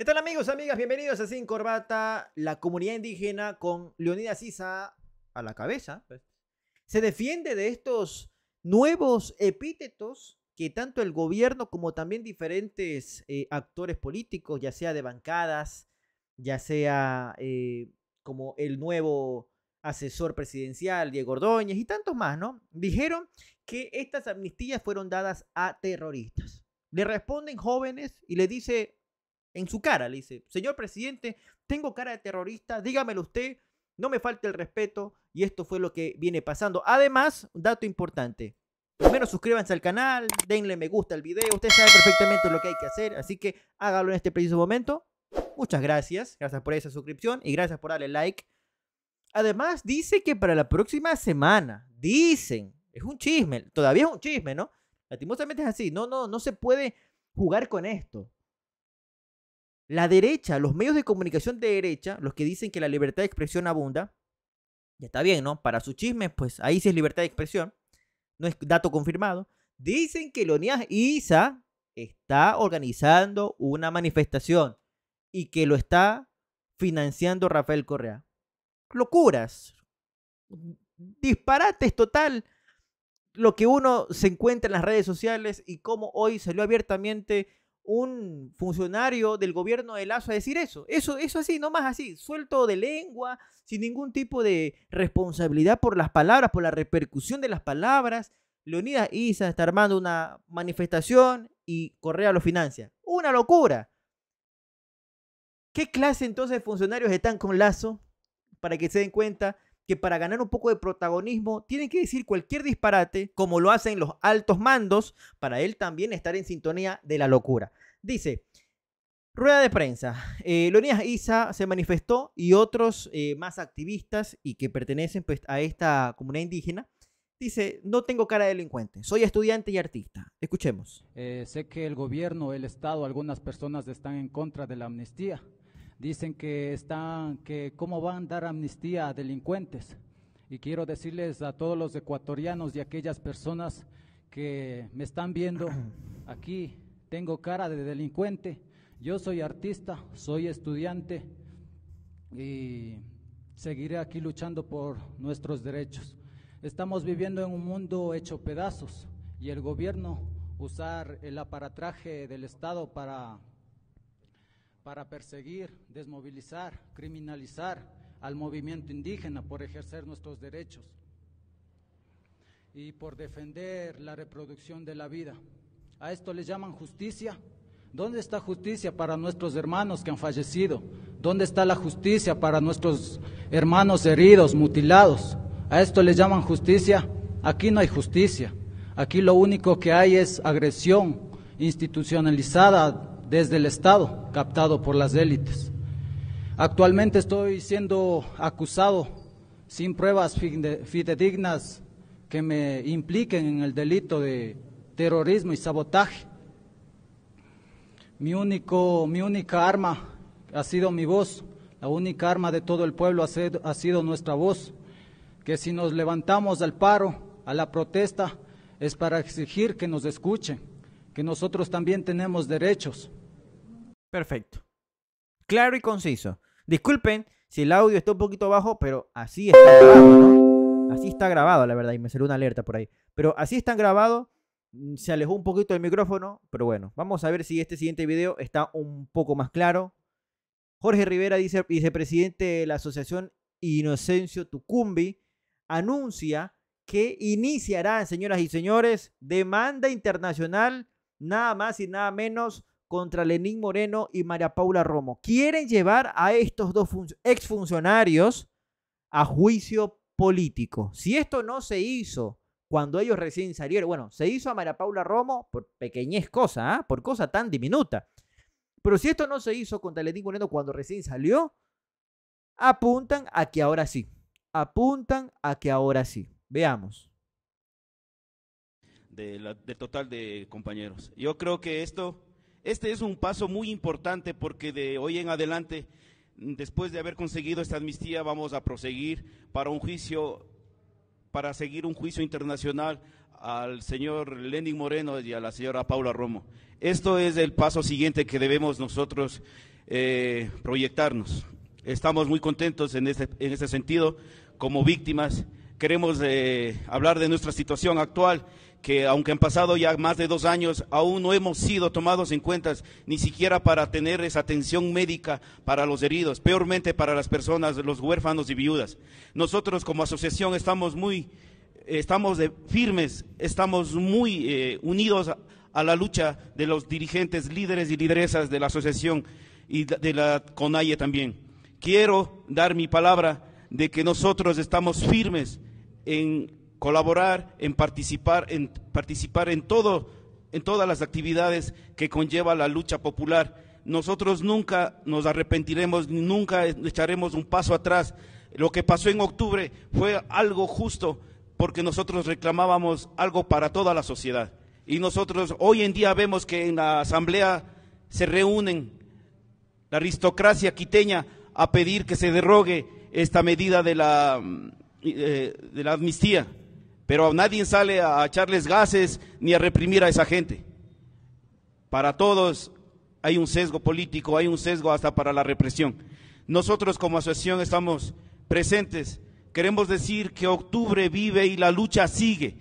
¿Qué tal amigos, amigas? Bienvenidos a Sin Corbata, la comunidad indígena con Leonidas Isa a la cabeza. Pues. Se defiende de estos nuevos epítetos que tanto el gobierno como también diferentes eh, actores políticos, ya sea de bancadas, ya sea eh, como el nuevo asesor presidencial, Diego Ordóñez y tantos más, ¿no? Dijeron que estas amnistías fueron dadas a terroristas. Le responden jóvenes y le dice en su cara, le dice, señor presidente, tengo cara de terrorista, dígamelo usted, no me falte el respeto y esto fue lo que viene pasando. Además, un dato importante, primero suscríbanse al canal, denle me gusta al video, usted sabe perfectamente lo que hay que hacer, así que hágalo en este preciso momento. Muchas gracias, gracias por esa suscripción y gracias por darle like. Además, dice que para la próxima semana, dicen, es un chisme, todavía es un chisme, ¿no? Latimosamente es así, no, no, no se puede jugar con esto. La derecha, los medios de comunicación de derecha, los que dicen que la libertad de expresión abunda, ya está bien, ¿no? Para su chisme, pues ahí sí es libertad de expresión, no es dato confirmado. Dicen que Leonidas Isa está organizando una manifestación y que lo está financiando Rafael Correa. Locuras, disparates total lo que uno se encuentra en las redes sociales y cómo hoy salió abiertamente un funcionario del gobierno de Lazo a decir eso. Eso, eso no más así, suelto de lengua, sin ningún tipo de responsabilidad por las palabras, por la repercusión de las palabras. Leonidas Isa está armando una manifestación y Correa lo financia. ¡Una locura! ¿Qué clase entonces de funcionarios están con Lazo? Para que se den cuenta que para ganar un poco de protagonismo tienen que decir cualquier disparate, como lo hacen los altos mandos, para él también estar en sintonía de la locura. Dice, rueda de prensa. Eh, Leonidas Isa se manifestó y otros eh, más activistas y que pertenecen pues, a esta comunidad indígena. Dice, no tengo cara de delincuente, soy estudiante y artista. Escuchemos. Eh, sé que el gobierno, el Estado, algunas personas están en contra de la amnistía. Dicen que están, que cómo van a dar amnistía a delincuentes. Y quiero decirles a todos los ecuatorianos y aquellas personas que me están viendo aquí tengo cara de delincuente, yo soy artista, soy estudiante y seguiré aquí luchando por nuestros derechos. Estamos viviendo en un mundo hecho pedazos y el gobierno usar el aparatraje del Estado para, para perseguir, desmovilizar, criminalizar al movimiento indígena por ejercer nuestros derechos y por defender la reproducción de la vida. A esto le llaman justicia. ¿Dónde está justicia para nuestros hermanos que han fallecido? ¿Dónde está la justicia para nuestros hermanos heridos, mutilados? ¿A esto le llaman justicia? Aquí no hay justicia. Aquí lo único que hay es agresión institucionalizada desde el Estado, captado por las élites. Actualmente estoy siendo acusado sin pruebas fidedignas que me impliquen en el delito de terrorismo y sabotaje. Mi, único, mi única arma ha sido mi voz, la única arma de todo el pueblo ha sido, nuestra voz, que si nos levantamos al paro, a la protesta, es para exigir que nos escuchen, que nosotros también tenemos derechos. Perfecto. Claro y conciso. Disculpen si el audio está un poquito bajo, pero así está grabado, Así está grabado, la verdad, y me salió una alerta por ahí. Pero así está grabado Mm, se alejó un poquito el micrófono, pero bueno, vamos a ver si este siguiente video está un poco más claro. Jorge Rivera, dice, vicepresidente de la Asociación Inocencio Tucumbi, anuncia que iniciará, señoras y señores, demanda internacional, nada más y nada menos, contra Lenín Moreno y María Paula Romo. Quieren llevar a estos dos exfuncionarios a juicio político. Si esto no se hizo cuando ellos recién salieron. Bueno, se hizo a María Paula Romo por pequeñez cosa, ¿ah? por cosa tan diminuta. Pero si esto no se hizo con Teletín Moreno cuando recién salió, apuntan a que ahora sí. Apuntan a que ahora sí. Veamos. De total de compañeros. Yo creo que esto, este es un paso muy importante porque de hoy en adelante, después de haber conseguido esta amnistía, vamos a proseguir para un juicio para seguir un juicio internacional al señor Lenin Moreno y a la señora Paula Romo. Esto es el paso siguiente que debemos nosotros eh, proyectarnos. Estamos muy contentos en este, este sentido, como víctimas. Queremos eh, hablar de nuestra situación actual que aunque han pasado ya más de dos años, aún no hemos sido tomados en cuenta ni siquiera para tener esa atención médica para los heridos, peormente para las personas, los huérfanos y viudas. Nosotros como asociación estamos muy, estamos firmes, estamos muy eh, unidos a, la lucha de los dirigentes, líderes y lideresas de la asociación y de la CONAIE también. Quiero dar mi palabra de que nosotros estamos firmes en colaborar, en participar en, participar en, todo, en todas las actividades que conlleva la lucha popular. Nosotros nunca nos arrepentiremos, nunca echaremos un paso atrás. Lo que pasó en octubre fue algo justo porque nosotros reclamábamos algo para toda la sociedad. Y nosotros hoy en día vemos que en la asamblea se reúnen la aristocracia quiteña a pedir que se derrogue esta medida de la, eh, de la amnistía pero nadie sale a echarles gases ni a reprimir a esa gente. Para todos hay un sesgo político, hay un sesgo hasta para la represión. Nosotros como asociación estamos presentes. Queremos decir que octubre vive y la lucha sigue.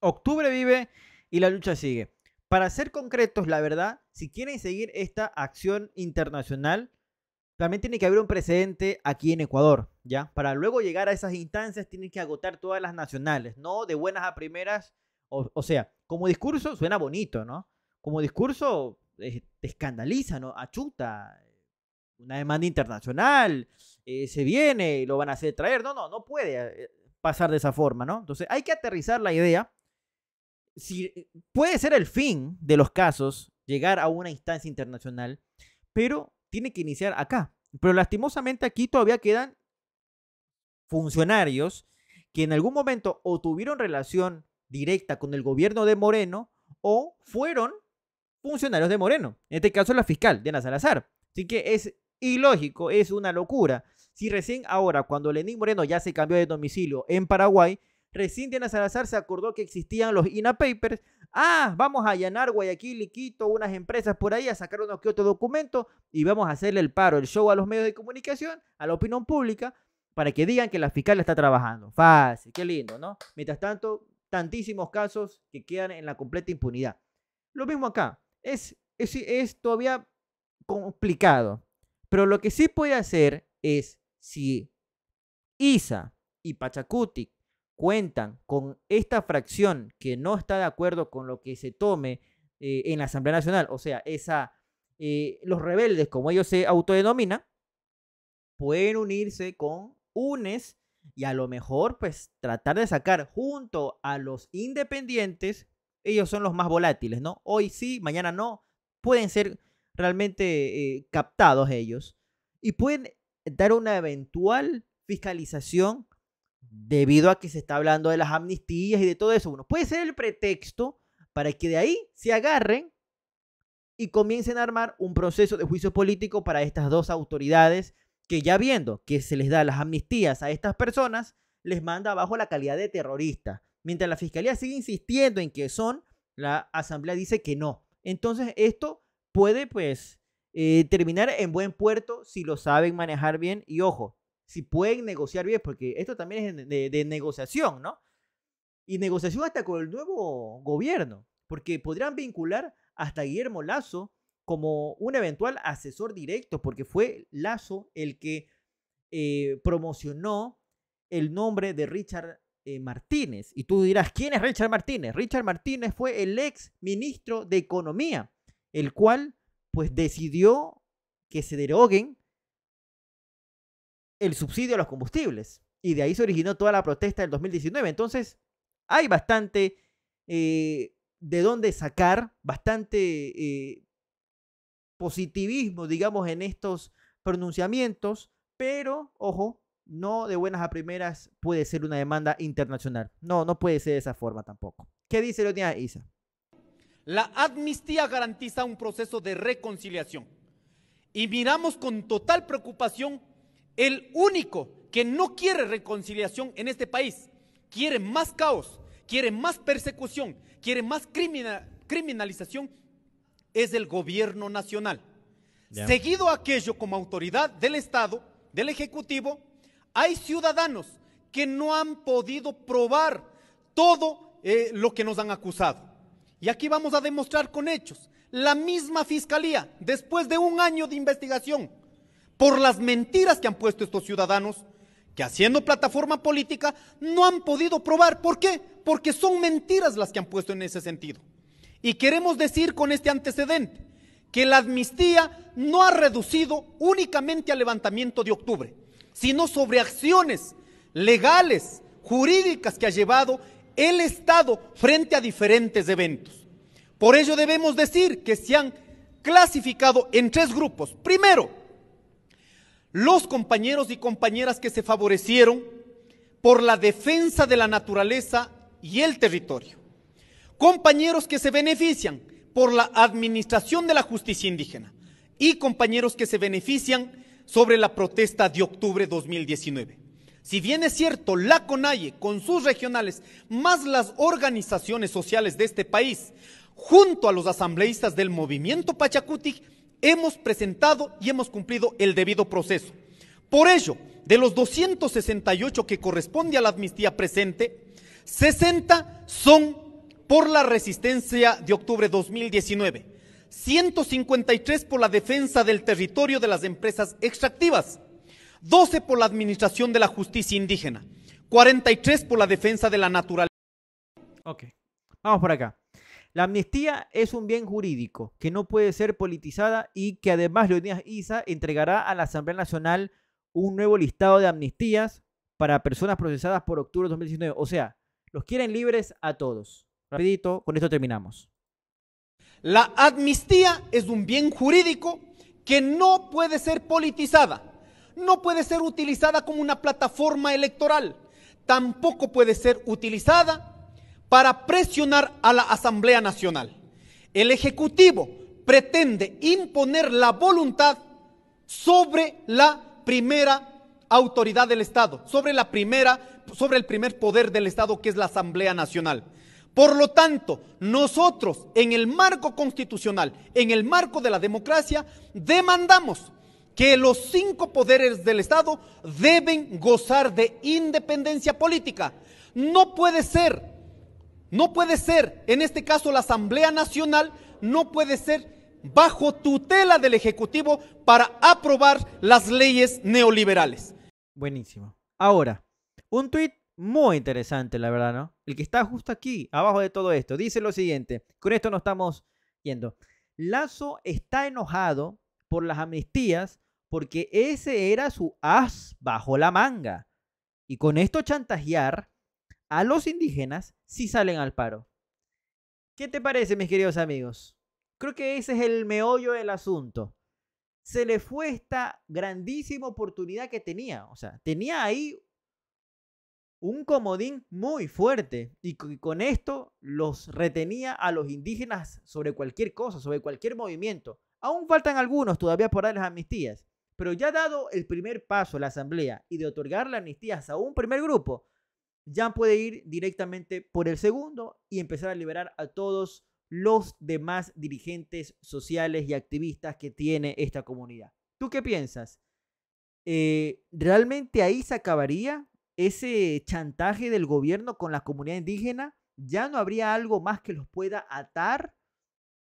Octubre vive y la lucha sigue. Para ser concretos, la verdad, si quieren seguir esta acción internacional, también tiene que haber un precedente aquí en Ecuador, ¿ya? Para luego llegar a esas instancias tienen que agotar todas las nacionales, ¿no? De buenas a primeras, o, sea, como discurso suena bonito, ¿no? Como discurso eh, te escandaliza, ¿no? Achuta, una demanda internacional, eh, se viene, y lo van a hacer traer, no, no, no puede eh, pasar de esa forma, ¿no? Entonces hay que aterrizar la idea. Si, puede ser el fin de los casos llegar a una instancia internacional, pero tiene que iniciar acá. Pero lastimosamente aquí todavía quedan funcionarios que en algún momento o tuvieron relación directa con el gobierno de Moreno o fueron funcionarios de Moreno. En este caso la fiscal, Diana Salazar. Así que es ilógico, es una locura. Si recién ahora, cuando Lenín Moreno ya se cambió de domicilio en Paraguay, Recién Diana Salazar se acordó que existían los INA Papers. Ah, vamos a allanar Guayaquil y Quito, unas empresas por ahí, a sacar unos que otros documentos y vamos a hacerle el paro, el show a los medios de comunicación, a la opinión pública, para que digan que la fiscal está trabajando. Fácil, qué lindo, ¿no? Mientras tanto, tantísimos casos que quedan en la completa impunidad. Lo mismo acá, es, es todavía complicado, pero lo que sí puede hacer es si ISA y Pachacuti cuentan con esta fracción que no está de acuerdo con lo que se tome eh, en la Asamblea Nacional, o sea, esa, eh, los rebeldes, como ellos se autodenominan, pueden unirse con UNES y a lo mejor pues tratar de sacar junto a los independientes, ellos son los más volátiles, ¿no? Hoy sí, mañana no, pueden ser realmente eh, captados ellos y pueden dar una eventual fiscalización debido a que se está hablando de las amnistías y de todo eso. uno puede ser el pretexto para que de ahí se agarren y comiencen a armar un proceso de juicio político para estas dos autoridades que ya viendo que se les da las amnistías a estas personas, les manda abajo la calidad de terrorista. Mientras la fiscalía sigue insistiendo en que son, la asamblea dice que no. Entonces esto puede pues eh, terminar en buen puerto si lo saben manejar bien y ojo, si pueden negociar bien, porque esto también es de, negociación, ¿no? Y negociación hasta con el nuevo gobierno, porque podrían vincular hasta Guillermo Lazo como un eventual asesor directo, porque fue Lazo el que eh, promocionó el nombre de Richard eh, Martínez. Y tú dirás, ¿quién es Richard Martínez? Richard Martínez fue el ex ministro de Economía, el cual pues decidió que se deroguen el subsidio a los combustibles. Y de ahí se originó toda la protesta del 2019. Entonces, hay bastante eh, de dónde sacar, bastante eh, positivismo, digamos, en estos pronunciamientos, pero, ojo, no de buenas a primeras puede ser una demanda internacional. No, no puede ser de esa forma tampoco. ¿Qué dice Leonidas Isa? La amnistía garantiza un proceso de reconciliación. Y miramos con total preocupación el único que no quiere reconciliación en este país, quiere más caos, quiere más persecución, quiere más criminalización, es el gobierno nacional. Seguido aquello como autoridad del Estado, del Ejecutivo, hay ciudadanos que no han podido probar todo eh, lo que nos han acusado. Y aquí vamos a demostrar con hechos. La misma Fiscalía, después de un año de investigación, por las mentiras que han puesto estos ciudadanos, que haciendo plataforma política no han podido probar. ¿Por qué? Porque son mentiras las que han puesto en ese sentido. Y queremos decir con este antecedente que la amnistía no ha reducido únicamente al levantamiento de octubre, sino sobre acciones legales, jurídicas que ha llevado el Estado frente a diferentes eventos. Por ello debemos decir que se han clasificado en tres grupos. Primero, los compañeros y compañeras que se favorecieron por la defensa de la naturaleza y el territorio. Compañeros que se benefician por la administración de la justicia indígena y compañeros que se benefician sobre la protesta de octubre 2019. Si bien es cierto, la CONAIE, con sus regionales, más las organizaciones sociales de este país, junto a los asambleístas del movimiento Pachacutic, hemos presentado y hemos cumplido el debido proceso. Por ello, de los 268 que corresponde a la amnistía presente, 60 son por la resistencia de octubre 2019, 153 por la defensa del territorio de las empresas extractivas, 12 por la administración de la justicia indígena, 43 por la defensa de la naturaleza. Ok, vamos por acá. La amnistía es un bien jurídico que no puede ser politizada y que además Leonidas Isa entregará a la Asamblea Nacional un nuevo listado de amnistías para personas procesadas por octubre de 2019. O sea, los quieren libres a todos. Rapidito, con esto terminamos. La amnistía es un bien jurídico que no puede ser politizada, no puede ser utilizada como una plataforma electoral, tampoco puede ser utilizada para presionar a la Asamblea Nacional. El Ejecutivo pretende imponer la voluntad sobre la primera autoridad del Estado, sobre la primera sobre el primer poder del Estado que es la Asamblea Nacional. Por lo tanto, nosotros en el marco constitucional, en el marco de la democracia, demandamos que los cinco poderes del Estado deben gozar de independencia política. No puede ser no puede ser, en este caso la Asamblea Nacional, no puede ser bajo tutela del Ejecutivo para aprobar las leyes neoliberales. Buenísimo. Ahora, un tuit muy interesante, la verdad, ¿no? El que está justo aquí, abajo de todo esto, dice lo siguiente, con esto nos estamos yendo. Lazo está enojado por las amnistías porque ese era su as bajo la manga. Y con esto chantajear a los indígenas si salen al paro. ¿Qué te parece, mis queridos amigos? Creo que ese es el meollo del asunto. Se le fue esta grandísima oportunidad que tenía. O sea, tenía ahí un comodín muy fuerte y con esto los retenía a los indígenas sobre cualquier cosa, sobre cualquier movimiento. Aún faltan algunos todavía por darles amnistías, pero ya dado el primer paso la asamblea y de otorgar la amnistías a un primer grupo, Jan puede ir directamente por el segundo y empezar a liberar a todos los demás dirigentes sociales y activistas que tiene esta comunidad. ¿Tú qué piensas? Eh, ¿Realmente ahí se acabaría ese chantaje del gobierno con la comunidad indígena? ¿Ya no habría algo más que los pueda atar?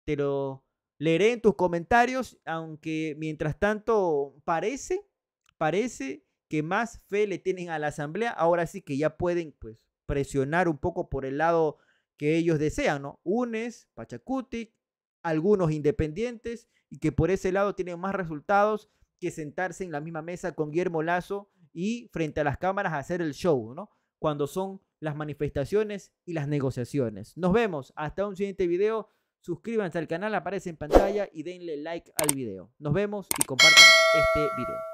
Te lo leeré en tus comentarios, aunque mientras tanto parece, parece que más fe le tienen a la Asamblea, ahora sí que ya pueden pues, presionar un poco por el lado que ellos desean, ¿no? UNES, Pachacuti algunos independientes y que por ese lado tienen más resultados que sentarse en la misma mesa con Guillermo Lazo y frente a las cámaras hacer el show, ¿no? Cuando son las manifestaciones y las negociaciones. Nos vemos, hasta un siguiente video. Suscríbanse al canal, aparece en pantalla y denle like al video. Nos vemos y compartan este video.